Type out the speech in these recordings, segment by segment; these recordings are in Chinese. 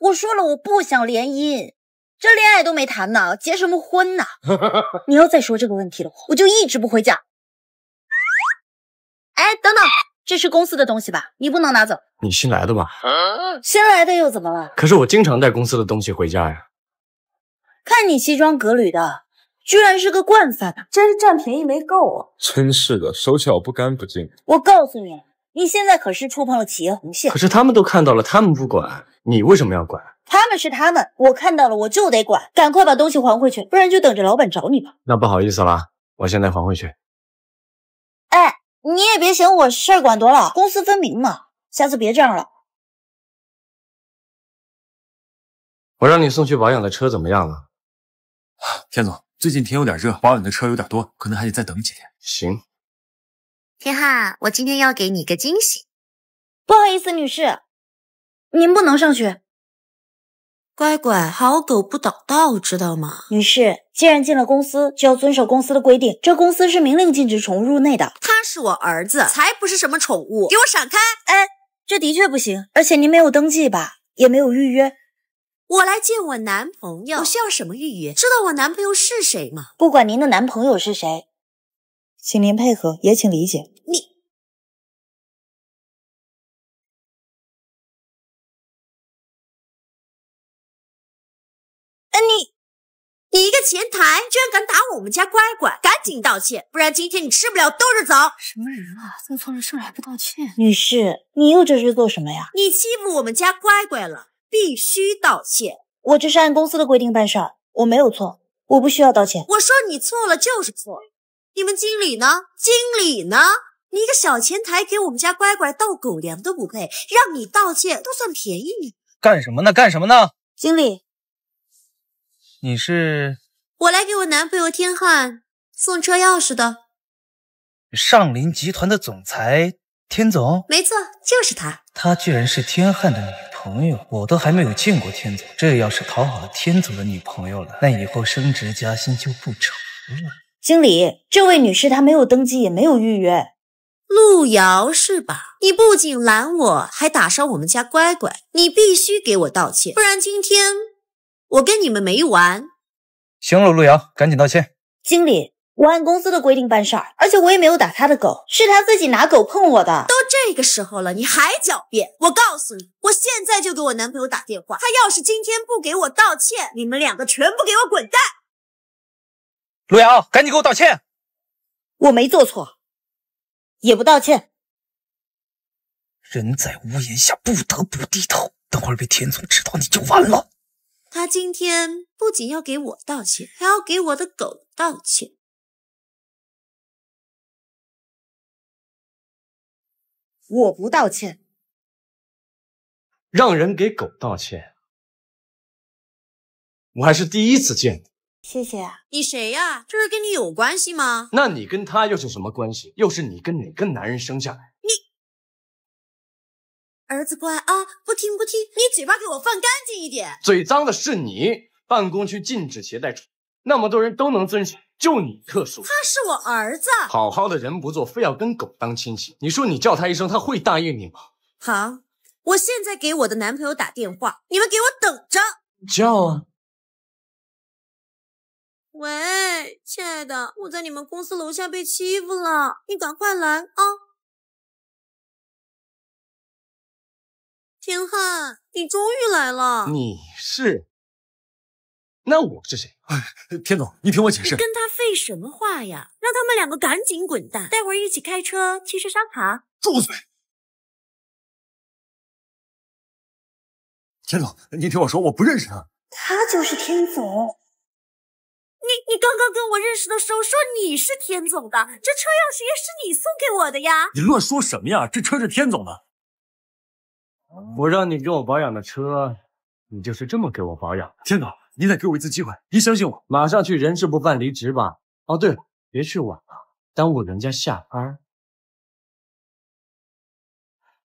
我说了，我不想联姻，这恋爱都没谈呢，结什么婚呢？你要再说这个问题的话，我就一直不回家。哎，等等，这是公司的东西吧？你不能拿走。你新来的吧？新来的又怎么了？可是我经常带公司的东西回家呀。看你西装革履的，居然是个惯犯，真是占便宜没够啊！真是的，手脚不干不净。我告诉你，你现在可是触碰了企业红线。可是他们都看到了，他们不管。你为什么要管？他们是他们，我看到了我就得管。赶快把东西还回去，不然就等着老板找你吧。那不好意思了，我现在还回去。哎，你也别嫌我事儿管多了，公私分明嘛。下次别这样了。我让你送去保养的车怎么样了？天总，最近天有点热，保养的车有点多，可能还得再等几天。行。天汉，我今天要给你个惊喜。不好意思，女士。您不能上去，乖乖，好狗不挡道，知道吗？女士，既然进了公司，就要遵守公司的规定。这公司是明令禁止宠物入内的。他是我儿子，才不是什么宠物，给我闪开！哎，这的确不行，而且您没有登记吧，也没有预约。我来见我男朋友，我需要什么预约？知道我男朋友是谁吗？不管您的男朋友是谁，请您配合，也请理解。前台居然敢打我们家乖乖，赶紧道歉，不然今天你吃不了兜着走！什么人啊，做错了事还不道歉？女士，你又这是做什么呀？你欺负我们家乖乖了，必须道歉。我这是按公司的规定办事儿，我没有错，我不需要道歉。我说你错了就是错，你们经理呢？经理呢？你一个小前台，给我们家乖乖倒狗粮都不配，让你道歉都算便宜你。干什么呢？干什么呢？经理，你是？我来给我男朋友天汉送车钥匙的，上林集团的总裁天总，没错，就是他。他居然是天汉的女朋友，我都还没有见过天总，这要是讨好了天总的女朋友了，那以后升职加薪就不愁了。经理，这位女士她没有登记也没有预约，路遥是吧？你不仅拦我，还打伤我们家乖乖，你必须给我道歉，不然今天我跟你们没完。行了，陆瑶，赶紧道歉。经理，我按公司的规定办事儿，而且我也没有打他的狗，是他自己拿狗碰我的。都这个时候了，你还狡辩！我告诉你，我现在就给我男朋友打电话，他要是今天不给我道歉，你们两个全部给我滚蛋！陆瑶，赶紧给我道歉。我没做错，也不道歉。人在屋檐下，不得不低头。等会儿被田总知道，你就完了。他今天不仅要给我道歉，还要给我的狗道歉。我不道歉，让人给狗道歉，我还是第一次见。谢谢，啊，你谁呀？这是跟你有关系吗？那你跟他又是什么关系？又是你跟哪个男人生下来？儿子乖啊，不听不听，你嘴巴给我放干净一点。嘴脏的是你。办公区禁止携带宠物，那么多人都能遵守，就你特殊。他是我儿子，好好的人不做，非要跟狗当亲戚。你说你叫他一声，他会答应你吗？好，我现在给我的男朋友打电话，你们给我等着。叫啊！喂，亲爱的，我在你们公司楼下被欺负了，你赶快来啊！天汉，你终于来了。你是？那我是谁？哎，天总，你听我解释。跟他废什么话呀？让他们两个赶紧滚蛋！待会儿一起开车去吃烧烤。住嘴！天总，你听我说，我不认识他。他就是天总。你你刚刚跟我认识的时候说你是天总的，这车钥匙也是你送给我的呀。你乱说什么呀？这车是天总的。我让你给我保养的车，你就是这么给我保养？天总，你得给我一次机会，你相信我，马上去人事部办离职吧。哦对了，别去晚了，耽误人家下班。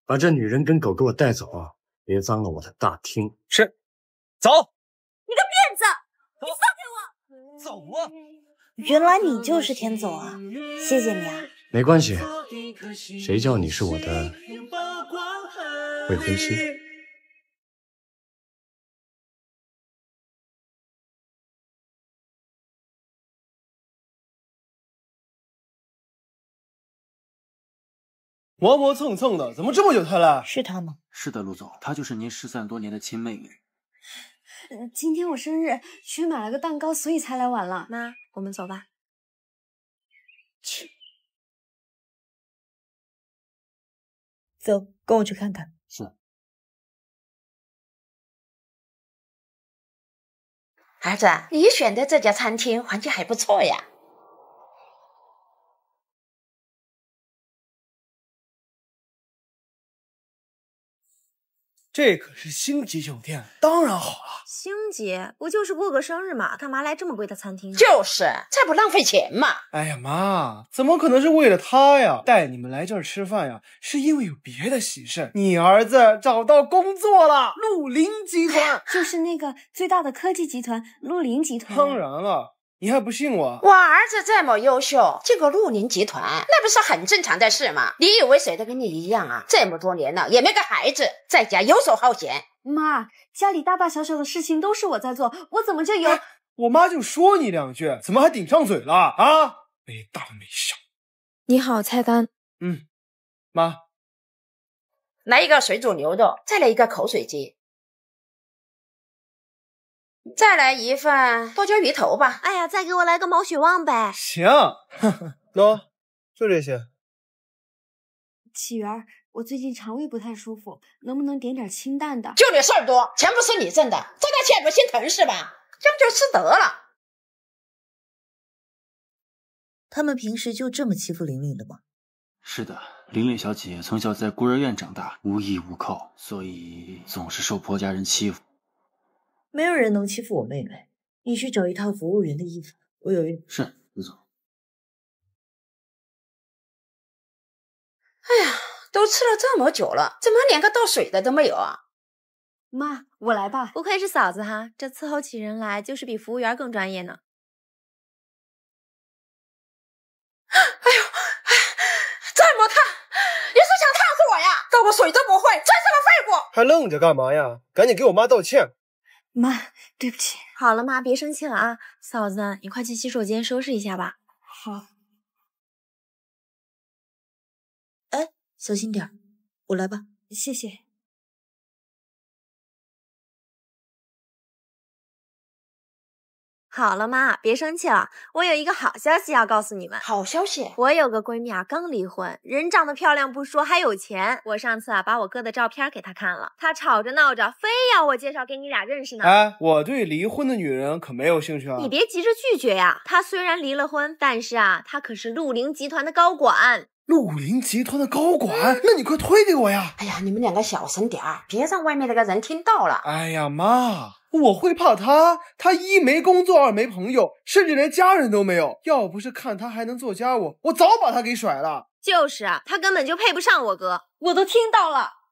把这女人跟狗给我带走啊！别脏了我的大厅。是，走。你个骗子，你放开我！走啊！原来你就是天总啊！谢谢你啊。没关系，谁叫你是我的。未婚妻磨磨蹭蹭的，怎么这么久才来？是他吗？是的，陆总，她就是您失散多年的亲妹妹。今天我生日，去买了个蛋糕，所以才来晚了。妈，我们走吧。切，走，跟我去看看。是，儿子，你选的这家餐厅环境还不错呀。这可是星级酒店，当然好了。星级不就是过个生日嘛，干嘛来这么贵的餐厅？就是，这不浪费钱嘛。哎呀妈，怎么可能是为了他呀？带你们来这儿吃饭呀，是因为有别的喜事。你儿子找到工作了，陆林集团，就是那个最大的科技集团，陆林集团。当然了。你还不信我？我儿子这么优秀，进个陆林集团，那不是很正常的事吗？你以为谁都跟你一样啊？这么多年了，也没个孩子在家游手好闲。妈，家里大大小小的事情都是我在做，我怎么就有……我妈就说你两句，怎么还顶上嘴了啊？没大没小。你好，菜单。嗯，妈，来一个水煮牛肉，再来一个口水鸡。再来一份剁椒鱼头吧。哎呀，再给我来个毛血旺呗。行，走。就这些。启源，我最近肠胃不太舒服，能不能点点清淡的？就你事儿多，钱不是你挣的，挣点钱不心疼是吧？这不就吃得了？他们平时就这么欺负玲玲的吗？是的，玲玲小姐从小在孤儿院长大，无依无靠，所以总是受婆家人欺负。没有人能欺负我妹妹。你去找一套服务员的衣服，我有一是，李总。哎呀，都吃了这么久了，怎么连个倒水的都没有啊？妈，我来吧。不愧是嫂子哈，这伺候起人来就是比服务员更专业呢。哎呦，哎，这么烫，你是想烫死我呀？倒个水都不会，真是个废物！还愣着干嘛呀？赶紧给我妈道歉。妈，对不起。好了，妈，别生气了啊。嫂子，你快去洗手间收拾一下吧。好。哎，小心点我来吧。谢谢。好了，妈，别生气了。我有一个好消息要告诉你们。好消息，我有个闺蜜啊，刚离婚，人长得漂亮不说，还有钱。我上次啊，把我哥的照片给她看了，她吵着闹着，非要我介绍给你俩认识呢。哎，我对离婚的女人可没有兴趣啊。你别急着拒绝呀，她虽然离了婚，但是啊，她可是陆林集团的高管。陆林集团的高管，那你快推给我呀！哎呀，你们两个小声点儿，别让外面那个人听到了。哎呀妈，我会怕他？他一没工作，二没朋友，甚至连家人都没有。要不是看他还能做家务，我早把他给甩了。就是啊，他根本就配不上我哥。我都听到了。